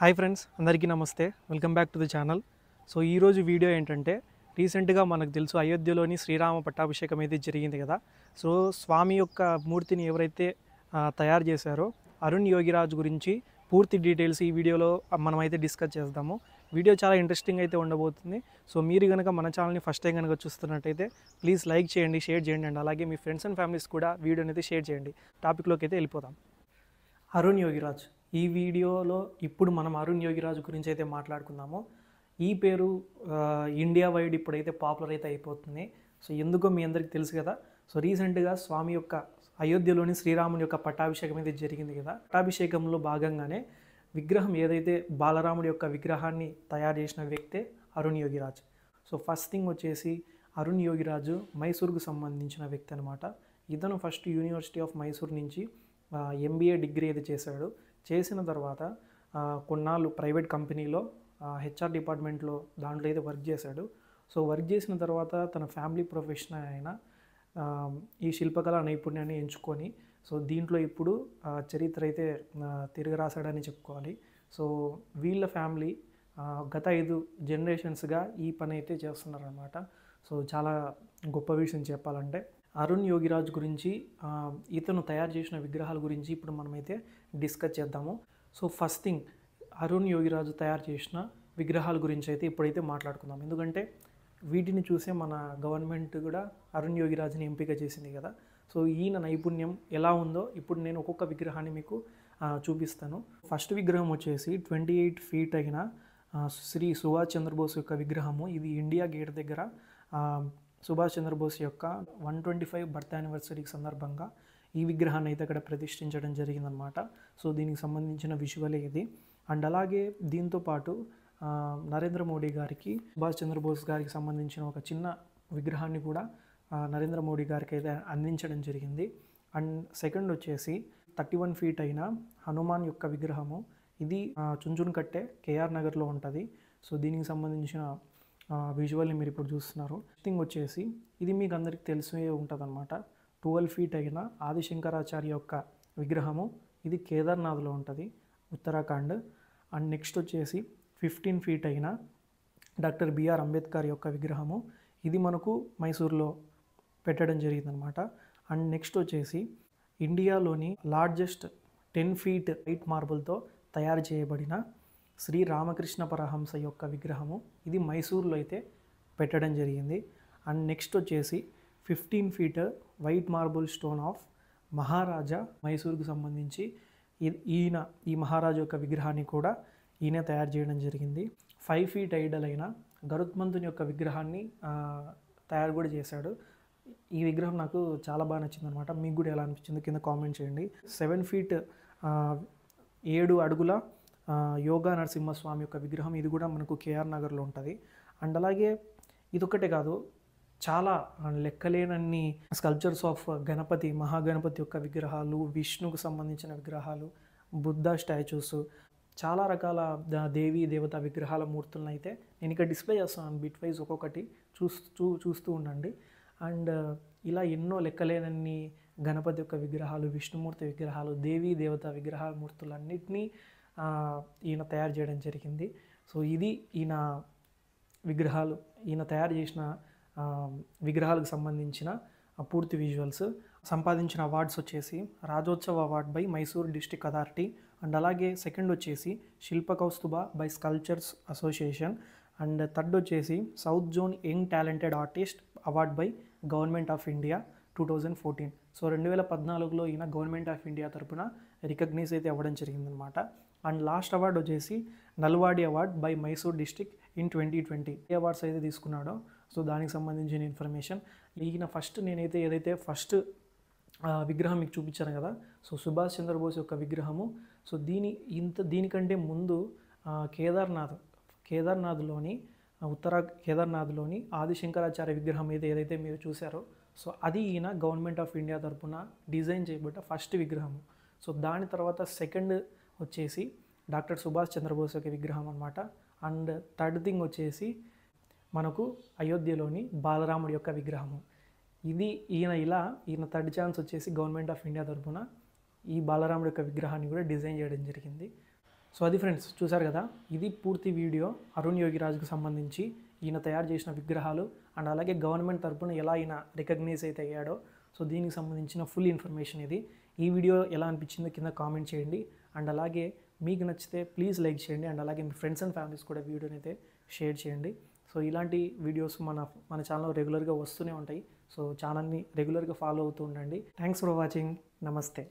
hi friends అందరికీ నమస్తే welcome back to the channel so ఈరోజు వీడియో ఏంటంటే రీసెంట్గా మనకు తెలుసు అయోధ్యలోని శ్రీరామ పట్టాభిషేకం అయితే జరిగింది కదా సో స్వామి యొక్క మూర్తిని ఎవరైతే తయారు చేశారో అరుణ్ యోగిరాజ్ గురించి పూర్తి డీటెయిల్స్ ఈ వీడియోలో మనమైతే డిస్కస్ చేద్దాము వీడియో చాలా ఇంట్రెస్టింగ్ అయితే ఉండబోతుంది సో మీరు కనుక మన ఛానల్ని ఫస్ట్ టైం కనుక చూస్తున్నట్టయితే ప్లీజ్ లైక్ చేయండి షేర్ చేయండి అండి అలాగే మీ ఫ్రెండ్స్ అండ్ ఫ్యామిలీస్ కూడా వీడియోని అయితే షేర్ చేయండి టాపిక్లోకి అయితే వెళ్ళిపోదాం అరుణ్ యోగిరాజ్ ఈ వీడియోలో ఇప్పుడు మనం అరుణ్ యోగిరాజు గురించి అయితే మాట్లాడుకుందాము ఈ పేరు ఇండియా వైడ్ ఇప్పుడైతే పాపులర్ అయితే అయిపోతుంది సో ఎందుకో మీ అందరికీ తెలుసు కదా సో రీసెంట్గా స్వామి యొక్క అయోధ్యలోని శ్రీరాముని యొక్క పట్టాభిషేకం అయితే జరిగింది కదా పట్టాభిషేకంలో భాగంగానే విగ్రహం ఏదైతే బాలరాముడి యొక్క విగ్రహాన్ని తయారు చేసిన వ్యక్తే Arun Yogiraj so first thing వచ్చేసి అరుణ్ యోగిరాజు మైసూర్కు సంబంధించిన వ్యక్తి అనమాట ఇతను ఫస్ట్ యూనివర్సిటీ ఆఫ్ మైసూర్ నుంచి ఎంబీఏ డిగ్రీ అయితే చేశాడు చేసిన తర్వాత కొన్నాళ్ళు ప్రైవేట్ కంపెనీలో హెచ్ఆర్ డిపార్ట్మెంట్లో దాంట్లో అయితే వర్క్ చేశాడు సో వర్క్ చేసిన తర్వాత తన ఫ్యామిలీ ప్రొఫెషన్ అయిన ఈ శిల్పకళ నైపుణ్యాన్ని ఎంచుకొని సో దీంట్లో ఇప్పుడు చరిత్ర అయితే తిరిగి రాశాడని చెప్పుకోవాలి సో వీళ్ళ ఫ్యామిలీ గత ఐదు జనరేషన్స్గా ఈ పని అయితే చేస్తున్నారనమాట సో చాలా గొప్ప విషయం చెప్పాలంటే అరుణ్ యోగిరాజ్ గురించి ఇతను తయారు చేసిన విగ్రహాల గురించి ఇప్పుడు మనమైతే డిస్కస్ చేద్దాము so first thing Arun Yogiraj తయారు చేసిన విగ్రహాల గురించి అయితే ఇప్పుడైతే మాట్లాడుకుందాం ఎందుకంటే వీటిని చూసే మన గవర్నమెంట్ కూడా అరుణ్ యోగిరాజుని ఎంపిక చేసింది కదా సో ఈయన నైపుణ్యం ఎలా ఉందో ఇప్పుడు నేను ఒక్కొక్క విగ్రహాన్ని మీకు చూపిస్తాను ఫస్ట్ విగ్రహం వచ్చేసి ట్వంటీ ఎయిట్ ఫీట్ అయిన శ్రీ సుభాష్ చంద్రబోస్ యొక్క విగ్రహము ఇది ఇండియా గేట్ దగ్గర సుభాష్ చంద్రబోస్ యొక్క వన్ ట్వంటీ ఫైవ్ బర్త్ యానివర్సరీకి సందర్భంగా ఈ విగ్రహాన్ని అయితే అక్కడ ప్రతిష్ఠించడం జరిగిందనమాట సో దీనికి సంబంధించిన విజువలే ఇది అండ్ అలాగే దీంతో పాటు నరేంద్ర మోడీ గారికి సుభాష్ చంద్రబోస్ గారికి సంబంధించిన ఒక చిన్న విగ్రహాన్ని కూడా నరేంద్ర మోడీ గారికి అయితే అందించడం జరిగింది అండ్ సెకండ్ వచ్చేసి థర్టీ వన్ ఫీట్ అయిన హనుమాన్ యొక్క విగ్రహము ఇది చుంచున్ కట్టే కేఆర్ నగర్లో ఉంటుంది సో దీనికి సంబంధించిన విజువల్ని మీరు ఇప్పుడు చూస్తున్నారు థింగ్ వచ్చేసి ఇది మీకు అందరికీ తెలిసే అనమాట ట్వెల్వ్ ఫీట్ అయిన ఆదిశంకరాచార్య యొక్క విగ్రహము ఇది కేదార్నాథ్లో ఉంటుంది ఉత్తరాఖండ్ అండ్ నెక్స్ట్ వచ్చేసి ఫిఫ్టీన్ ఫీట్ అయిన డాక్టర్ బిఆర్ అంబేద్కర్ యొక్క విగ్రహము ఇది మనకు మైసూర్లో పెట్టడం జరిగిందనమాట అండ్ నెక్స్ట్ వచ్చేసి ఇండియాలోని లార్జెస్ట్ టెన్ ఫీట్ హైట్ మార్బుల్తో తయారు చేయబడిన శ్రీ రామకృష్ణ పరహంస యొక్క విగ్రహము ఇది మైసూర్లో అయితే పెట్టడం జరిగింది అండ్ నెక్స్ట్ వచ్చేసి fifteen feet white marble stone of Maharaja మైసూర్కు సంబంధించి ఈయన ఈ మహారాజు యొక్క విగ్రహాన్ని కూడా ఈయన తయారు చేయడం జరిగింది ఫైవ్ ఫీట్ ఐడల్ అయిన గరుత్మంతుని యొక్క విగ్రహాన్ని తయారు కూడా చేశాడు ఈ విగ్రహం నాకు చాలా బాగా నచ్చింది అనమాట మీకు కూడా ఎలా అనిపించింది కింద కామెంట్ చేయండి సెవెన్ ఫీట్ ఏడు అడుగుల యోగా నరసింహస్వామి యొక్క విగ్రహం ఇది కూడా మనకు కేఆర్ నగర్లో ఉంటుంది అండ్ అలాగే ఇదొక్కటే కాదు చాలా లెక్కలేనన్ని స్కల్ప్చర్స్ ఆఫ్ గణపతి మహాగణపతి యొక్క విగ్రహాలు విష్ణుకు సంబంధించిన విగ్రహాలు బుద్ధ స్టాచ్యూస్ చాలా రకాల దేవీ దేవత విగ్రహాల మూర్తులను అయితే నేను ఇక్కడ డిస్ప్లే చేస్తాను బిట్ వైజ్ ఒక్కొక్కటి చూస్తూ చూస్తూ ఉండండి అండ్ ఇలా ఎన్నో లెక్కలేనన్ని గణపతి యొక్క విగ్రహాలు విష్ణుమూర్తి విగ్రహాలు దేవీ దేవత విగ్రహాల మూర్తులన్నింటినీ ఈయన తయారు చేయడం జరిగింది సో ఇది ఈయన విగ్రహాలు ఈయన తయారు చేసిన విగ్రహాలకు సంబంధించిన పూర్తి విజువల్స్ సంపాదించిన అవార్డ్స్ వచ్చేసి Rajotsava award by Mysore district authority and అలాగే సెకండ్ వచ్చేసి Shilpa Kaustubha by sculptures association and third వచ్చేసి south zone young talented artist award by government of India two thousand fourteen so రెండు వేల పద్నాలుగులో ఈయన గవర్నమెంట్ ఆఫ్ ఇండియా తరపున రికగ్నైజ్ అయితే అవ్వడం జరిగిందనమాట అండ్ లాస్ట్ అవార్డు వచ్చేసి Nalwadi award by Mysore district in twenty twenty ఏ అవార్డ్స్ అయితే తీసుకున్నాడో సో దానికి సంబంధించిన ఇన్ఫర్మేషన్ ఈయన ఫస్ట్ నేనైతే ఏదైతే ఫస్ట్ విగ్రహం మీకు చూపించాను కదా సో సుభాష్ చంద్రబోస్ యొక్క విగ్రహము సో దీని ఇంత దీనికంటే ముందు కేదార్నాథ్ కేదార్నాథ్లోని ఉత్తరా కేదార్నాథ్లోని ఆదిశంకరాచార్య విగ్రహం అయితే ఏదైతే మీరు చూశారో సో అది ఈయన గవర్నమెంట్ ఆఫ్ ఇండియా తరఫున డిజైన్ చేయబడ్డ ఫస్ట్ విగ్రహము సో దాని తర్వాత సెకండ్ వచ్చేసి డాక్టర్ సుభాష్ చంద్రబోస్ యొక్క విగ్రహం అనమాట అండ్ థర్డ్ థింగ్ వచ్చేసి మనకు అయోధ్యలోని బాలరాముడి యొక్క విగ్రహము ఇది ఈయన ఇలా ఈయన థర్డ్ ఛాన్స్ వచ్చేసి గవర్నమెంట్ ఆఫ్ ఇండియా తరఫున ఈ బాలరాముడి యొక్క విగ్రహాన్ని కూడా డిజైన్ చేయడం జరిగింది సో అది ఫ్రెండ్స్ చూసారు కదా ఇది పూర్తి వీడియో అరుణ్ యోగిరాజుకు సంబంధించి ఈయన తయారు చేసిన విగ్రహాలు అండ్ అలాగే గవర్నమెంట్ తరఫున ఎలా ఈయన రికగ్నైజ్ అయితే అయ్యాడో సో దీనికి సంబంధించిన ఫుల్ ఇన్ఫర్మేషన్ ఇది ఈ వీడియో ఎలా అనిపించిందో కింద కామెంట్ చేయండి అండ్ అలాగే మీకు నచ్చితే ప్లీజ్ లైక్ చేయండి అండ్ అలాగే మీ ఫ్రెండ్స్ అండ్ ఫ్యామిలీస్ కూడా వీడియోని అయితే షేర్ చేయండి సో ఇలాంటి వీడియోస్ మన మన ఛానల్లో రెగ్యులర్గా వస్తూనే ఉంటాయి సో ఛానల్ని రెగ్యులర్గా ఫాలో అవుతూ ఉండండి థ్యాంక్స్ ఫర్ వాచింగ్ నమస్తే